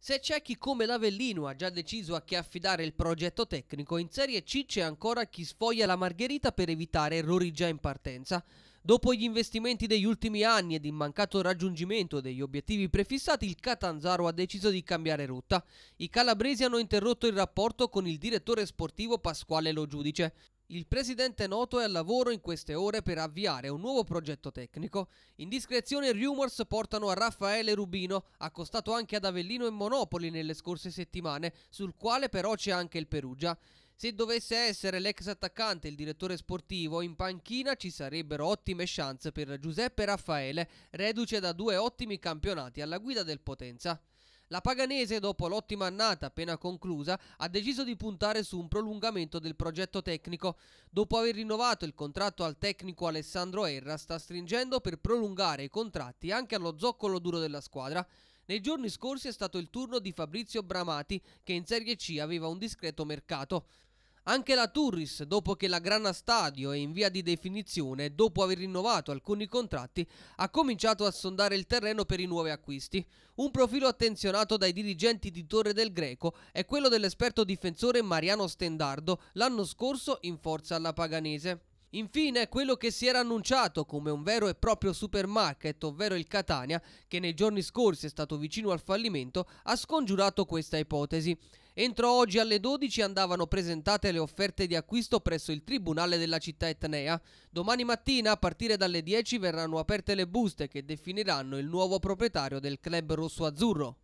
Se c'è chi come l'Avellino ha già deciso a chi affidare il progetto tecnico, in Serie C c'è ancora chi sfoglia la margherita per evitare errori già in partenza. Dopo gli investimenti degli ultimi anni ed il mancato raggiungimento degli obiettivi prefissati, il Catanzaro ha deciso di cambiare rotta. I calabresi hanno interrotto il rapporto con il direttore sportivo Pasquale Lo Giudice. Il presidente Noto è al lavoro in queste ore per avviare un nuovo progetto tecnico. Indiscrezioni e rumors portano a Raffaele Rubino, accostato anche ad Avellino e Monopoli nelle scorse settimane, sul quale però c'è anche il Perugia. Se dovesse essere l'ex attaccante il direttore sportivo, in panchina ci sarebbero ottime chance per Giuseppe Raffaele, reduce da due ottimi campionati alla guida del Potenza. La Paganese, dopo l'ottima annata appena conclusa, ha deciso di puntare su un prolungamento del progetto tecnico. Dopo aver rinnovato il contratto al tecnico Alessandro Erra, sta stringendo per prolungare i contratti anche allo zoccolo duro della squadra. Nei giorni scorsi è stato il turno di Fabrizio Bramati, che in Serie C aveva un discreto mercato. Anche la Turris, dopo che la Grana Stadio è in via di definizione, dopo aver rinnovato alcuni contratti, ha cominciato a sondare il terreno per i nuovi acquisti. Un profilo attenzionato dai dirigenti di Torre del Greco è quello dell'esperto difensore Mariano Stendardo, l'anno scorso in forza alla Paganese. Infine, quello che si era annunciato come un vero e proprio supermarket, ovvero il Catania, che nei giorni scorsi è stato vicino al fallimento, ha scongiurato questa ipotesi. Entro oggi alle 12 andavano presentate le offerte di acquisto presso il Tribunale della città etnea. Domani mattina, a partire dalle 10, verranno aperte le buste che definiranno il nuovo proprietario del club rosso-azzurro.